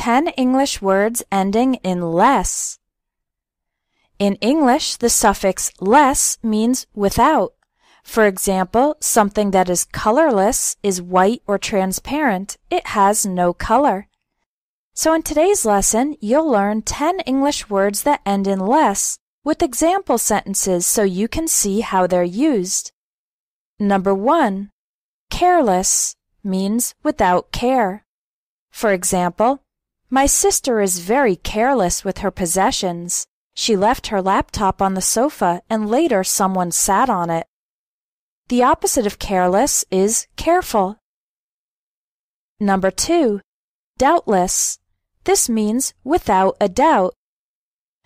10 English words ending in less. In English, the suffix less means without. For example, something that is colorless is white or transparent. It has no color. So in today's lesson, you'll learn 10 English words that end in less with example sentences so you can see how they're used. Number 1. Careless means without care. For example, my sister is very careless with her possessions. She left her laptop on the sofa and later someone sat on it. The opposite of careless is careful. Number two, doubtless. This means without a doubt.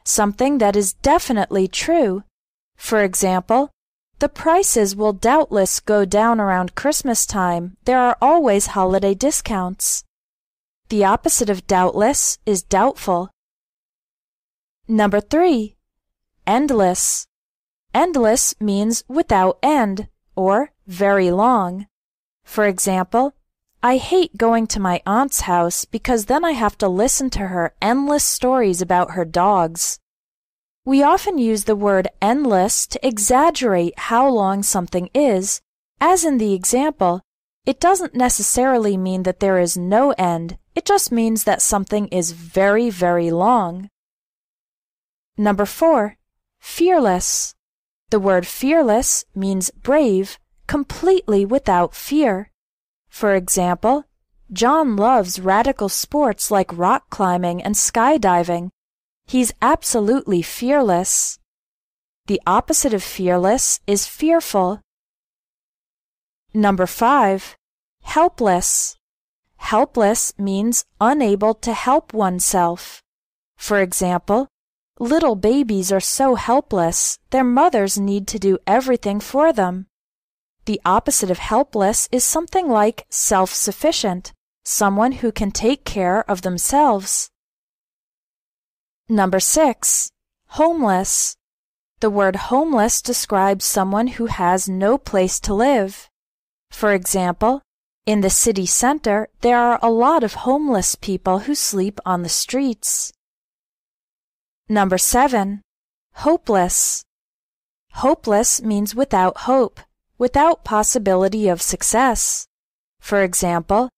Something that is definitely true. For example, the prices will doubtless go down around Christmas time. There are always holiday discounts. The opposite of doubtless is doubtful. Number three, endless. Endless means without end or very long. For example, I hate going to my aunt's house because then I have to listen to her endless stories about her dogs. We often use the word endless to exaggerate how long something is, as in the example, it doesn't necessarily mean that there is no end, it just means that something is very, very long. Number four, fearless. The word fearless means brave, completely without fear. For example, John loves radical sports like rock climbing and skydiving. He's absolutely fearless. The opposite of fearless is fearful. Number five, helpless. Helpless means unable to help oneself. For example, little babies are so helpless, their mothers need to do everything for them. The opposite of helpless is something like self-sufficient, someone who can take care of themselves. Number six, homeless. The word homeless describes someone who has no place to live. For example, in the city center, there are a lot of homeless people who sleep on the streets. Number seven, hopeless. Hopeless means without hope, without possibility of success. For example,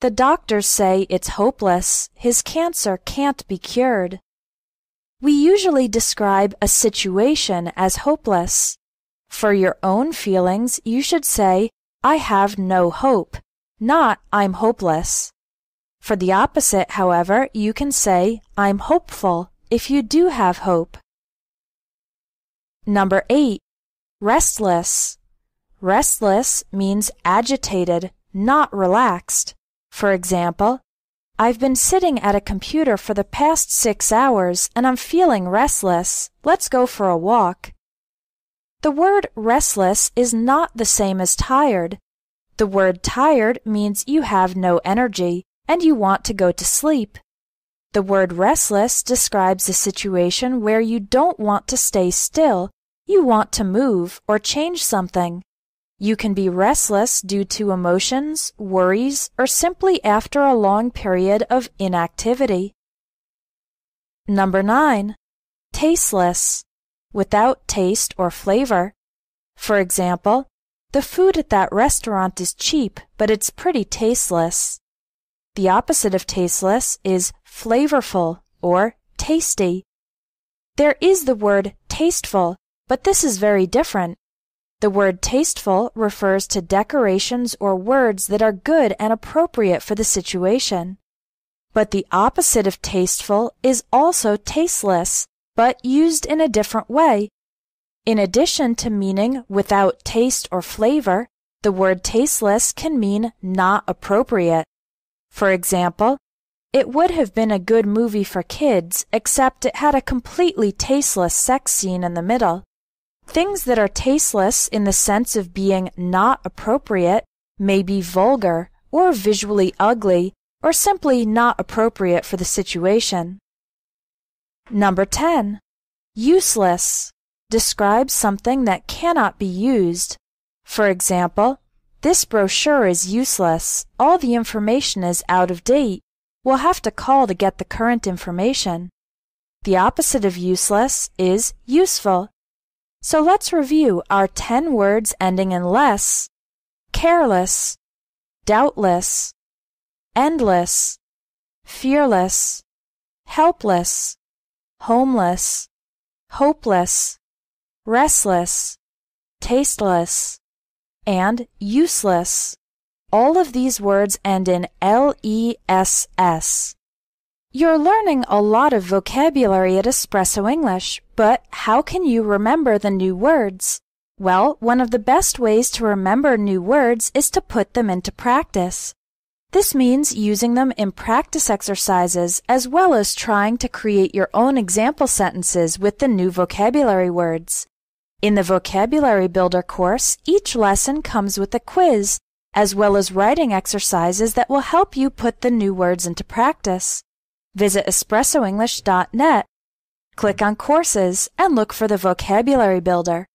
the doctors say it's hopeless, his cancer can't be cured. We usually describe a situation as hopeless. For your own feelings, you should say, I have no hope, not I'm hopeless. For the opposite, however, you can say I'm hopeful if you do have hope. Number eight, restless. Restless means agitated, not relaxed. For example, I've been sitting at a computer for the past six hours and I'm feeling restless. Let's go for a walk. The word restless is not the same as tired. The word tired means you have no energy and you want to go to sleep. The word restless describes a situation where you don't want to stay still, you want to move or change something. You can be restless due to emotions, worries, or simply after a long period of inactivity. Number 9. Tasteless without taste or flavor. For example, the food at that restaurant is cheap, but it's pretty tasteless. The opposite of tasteless is flavorful or tasty. There is the word tasteful, but this is very different. The word tasteful refers to decorations or words that are good and appropriate for the situation. But the opposite of tasteful is also tasteless, but used in a different way. In addition to meaning without taste or flavor, the word tasteless can mean not appropriate. For example, it would have been a good movie for kids, except it had a completely tasteless sex scene in the middle. Things that are tasteless in the sense of being not appropriate may be vulgar or visually ugly or simply not appropriate for the situation. Number 10. Useless describes something that cannot be used. For example, this brochure is useless. All the information is out of date. We'll have to call to get the current information. The opposite of useless is useful. So let's review our 10 words ending in less, careless, doubtless, endless, fearless, helpless, homeless, hopeless, restless, tasteless, and useless. All of these words end in L-E-S-S. You're learning a lot of vocabulary at Espresso English, but how can you remember the new words? Well, one of the best ways to remember new words is to put them into practice. This means using them in practice exercises as well as trying to create your own example sentences with the new vocabulary words. In the Vocabulary Builder course, each lesson comes with a quiz as well as writing exercises that will help you put the new words into practice. Visit espressoenglish.net, click on Courses, and look for the Vocabulary Builder.